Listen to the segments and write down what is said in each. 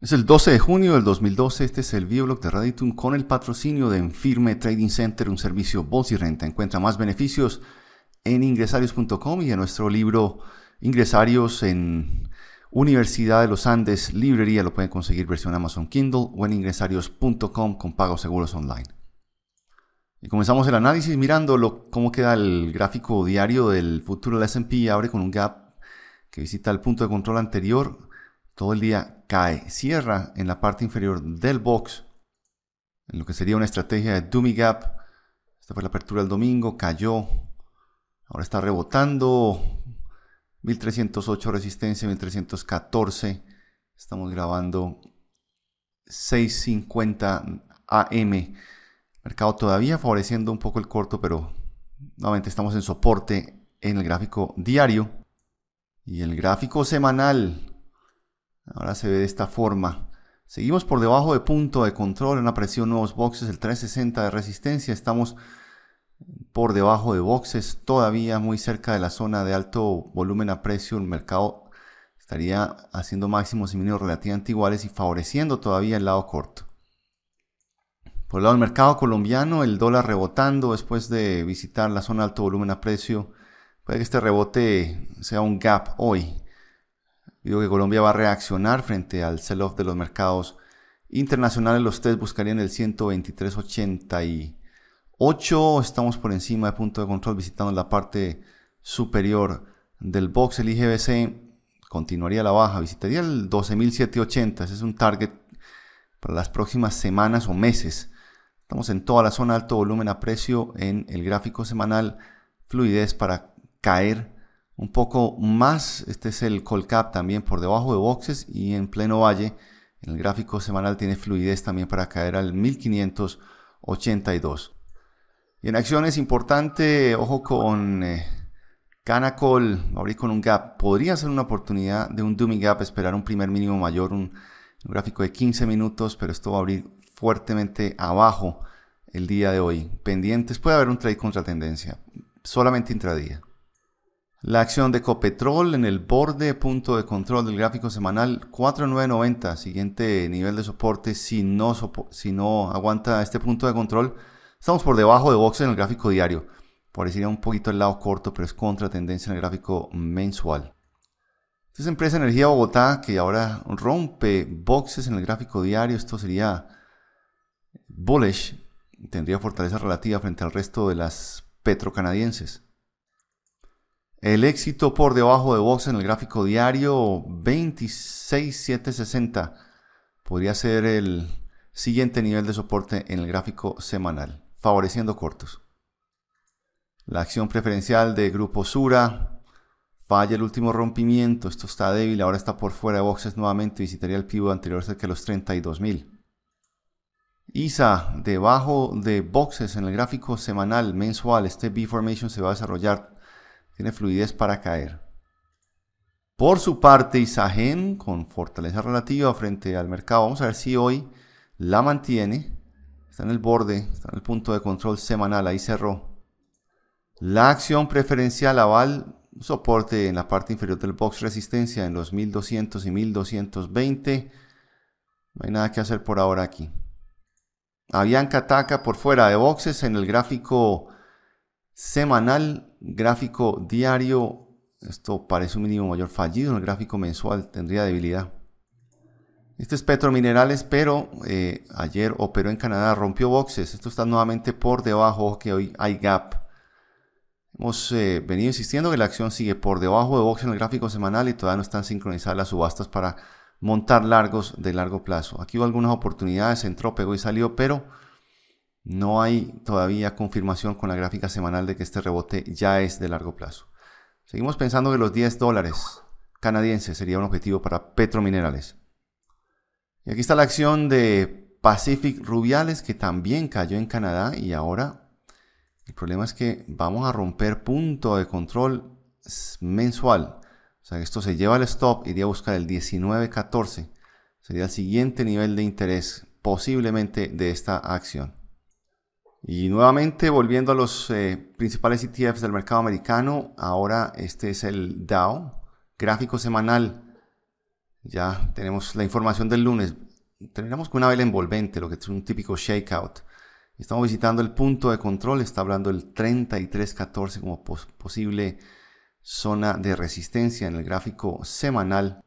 Es el 12 de junio del 2012, este es el videoblog de Raditum con el patrocinio de Enfirme Trading Center, un servicio bols y renta. Encuentra más beneficios en ingresarios.com y en nuestro libro Ingresarios en Universidad de los Andes Librería. Lo pueden conseguir versión Amazon Kindle o en ingresarios.com con pagos seguros online. Y comenzamos el análisis mirando cómo queda el gráfico diario del futuro del S&P. Abre con un gap que visita el punto de control anterior todo el día cae, cierra en la parte inferior del box, en lo que sería una estrategia de dummy gap. Esta fue la apertura del domingo, cayó, ahora está rebotando. 1308 resistencia, 1314. Estamos grabando 650 AM. Mercado todavía favoreciendo un poco el corto, pero nuevamente estamos en soporte en el gráfico diario. Y el gráfico semanal Ahora se ve de esta forma. Seguimos por debajo de punto de control en la presión nuevos boxes, el 360 de resistencia. Estamos por debajo de boxes, todavía muy cerca de la zona de alto volumen a precio. El mercado estaría haciendo máximos y mínimos relativamente iguales y favoreciendo todavía el lado corto. Por el lado del mercado colombiano, el dólar rebotando después de visitar la zona de alto volumen a precio. Puede que este rebote sea un gap hoy Digo que Colombia va a reaccionar frente al sell-off de los mercados internacionales. Los test buscarían el 123.88. Estamos por encima de punto de control visitando la parte superior del box. El IGBC continuaría la baja, visitaría el 12.780. Ese es un target para las próximas semanas o meses. Estamos en toda la zona alto volumen a precio en el gráfico semanal. Fluidez para caer un poco más. Este es el call cap también por debajo de boxes y en pleno valle. En el gráfico semanal tiene fluidez también para caer al 1582. Y en acciones importante, ojo con va eh, Canacol, abrir con un gap. Podría ser una oportunidad de un dummy gap, esperar un primer mínimo mayor, un, un gráfico de 15 minutos, pero esto va a abrir fuertemente abajo el día de hoy. Pendientes, puede haber un trade contra tendencia, solamente intradía. La acción de Copetrol en el borde punto de control del gráfico semanal 4990, siguiente nivel de soporte si no, aguanta este punto de control. Estamos por debajo de boxes en el gráfico diario. Parecería un poquito el lado corto, pero es contra tendencia en el gráfico mensual. Entonces empresa Energía Bogotá que ahora rompe boxes en el gráfico diario, esto sería bullish, tendría fortaleza relativa frente al resto de las petrocanadienses. El éxito por debajo de boxes en el gráfico diario 26760 podría ser el siguiente nivel de soporte en el gráfico semanal, favoreciendo cortos. La acción preferencial de Grupo Sura falla el último rompimiento, esto está débil, ahora está por fuera de boxes nuevamente, visitaría el pivot anterior cerca de los 32.000. ISA debajo de boxes en el gráfico semanal, mensual, este B-Formation se va a desarrollar tiene fluidez para caer. Por su parte, Isagen con fortaleza relativa frente al mercado. Vamos a ver si hoy la mantiene. Está en el borde, está en el punto de control semanal. Ahí cerró. La acción preferencial aval, soporte en la parte inferior del box, resistencia en los 1200 y 1220. No hay nada que hacer por ahora aquí. Avianca ataca por fuera de boxes en el gráfico semanal Gráfico diario, esto parece un mínimo mayor fallido. En el gráfico mensual tendría debilidad. Este es Petro Minerales pero eh, ayer operó en Canadá, rompió boxes. Esto está nuevamente por debajo, que hoy hay gap. Hemos eh, venido insistiendo que la acción sigue por debajo de boxes en el gráfico semanal y todavía no están sincronizadas las subastas para montar largos de largo plazo. Aquí hubo algunas oportunidades, entró, pegó y salió, pero no hay todavía confirmación con la gráfica semanal de que este rebote ya es de largo plazo. Seguimos pensando que los 10 dólares canadienses sería un objetivo para Petrominerales. Y aquí está la acción de Pacific Rubiales que también cayó en Canadá y ahora el problema es que vamos a romper punto de control mensual. O sea, esto se lleva al stop, iría a buscar el 19.14. Sería el siguiente nivel de interés posiblemente de esta acción. Y nuevamente volviendo a los eh, principales ETFs del mercado americano, ahora este es el Dow, gráfico semanal. Ya tenemos la información del lunes. Terminamos con una vela envolvente, lo que es un típico shakeout. Estamos visitando el punto de control, está hablando el 3314 como posible zona de resistencia en el gráfico semanal.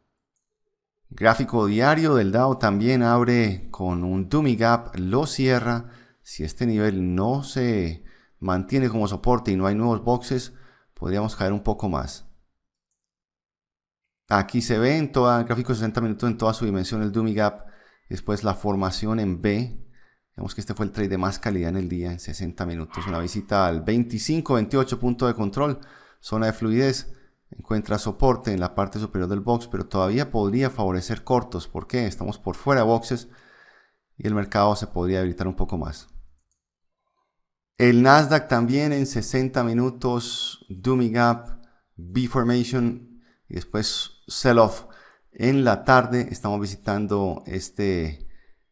Gráfico diario del Dow también abre con un dummy gap, lo cierra si este nivel no se mantiene como soporte y no hay nuevos boxes, podríamos caer un poco más. Aquí se ve en todo el gráfico de 60 minutos en toda su dimensión el dummy gap. Después la formación en B. Vemos que este fue el trade de más calidad en el día en 60 minutos. Una visita al 25-28 punto de control, zona de fluidez. Encuentra soporte en la parte superior del box, pero todavía podría favorecer cortos. ¿Por qué? Estamos por fuera de boxes y el mercado se podría debilitar un poco más. El Nasdaq también en 60 minutos, Dooming Up, B-Formation y después Sell-Off. En la tarde estamos visitando este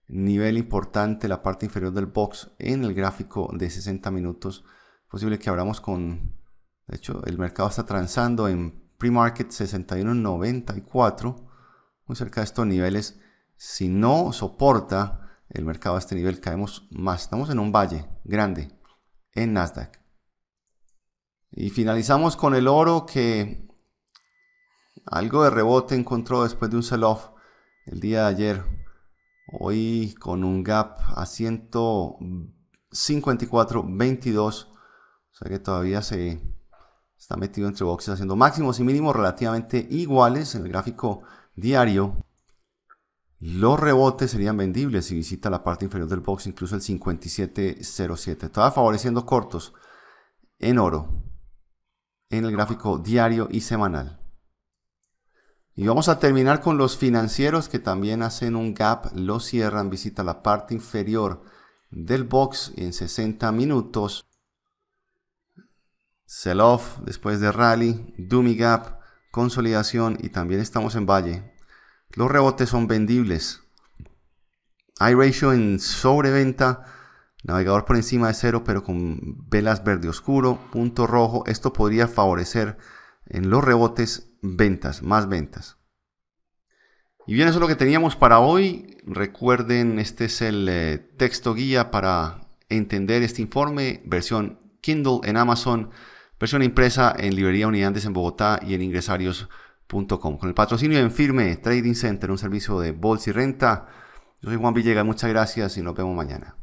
nivel importante, la parte inferior del box en el gráfico de 60 minutos. Posible que abramos con, de hecho el mercado está transando en pre-market 61.94, muy cerca de estos niveles. Si no soporta el mercado a este nivel, caemos más. Estamos en un valle grande, en Nasdaq. Y finalizamos con el oro que algo de rebote encontró después de un sell-off el día de ayer. Hoy con un gap a 154.22. O sea que todavía se está metido entre boxes haciendo máximos y mínimos relativamente iguales en el gráfico diario. Los rebotes serían vendibles si visita la parte inferior del box, incluso el 5707. Estaba favoreciendo cortos en oro en el gráfico diario y semanal. Y vamos a terminar con los financieros que también hacen un gap, lo cierran, visita la parte inferior del box en 60 minutos. Sell-off después de rally, dummy gap, consolidación y también estamos en valle. Los rebotes son vendibles. ratio en sobreventa. Navegador por encima de cero, pero con velas verde oscuro, punto rojo. Esto podría favorecer en los rebotes ventas, más ventas. Y bien, eso es lo que teníamos para hoy. Recuerden, este es el eh, texto guía para entender este informe, versión Kindle en Amazon, versión impresa en Librería unidades en Bogotá y en ingresarios Com. Con el patrocinio en firme, Trading Center, un servicio de bolsa y renta. Yo soy Juan Villegas, muchas gracias y nos vemos mañana.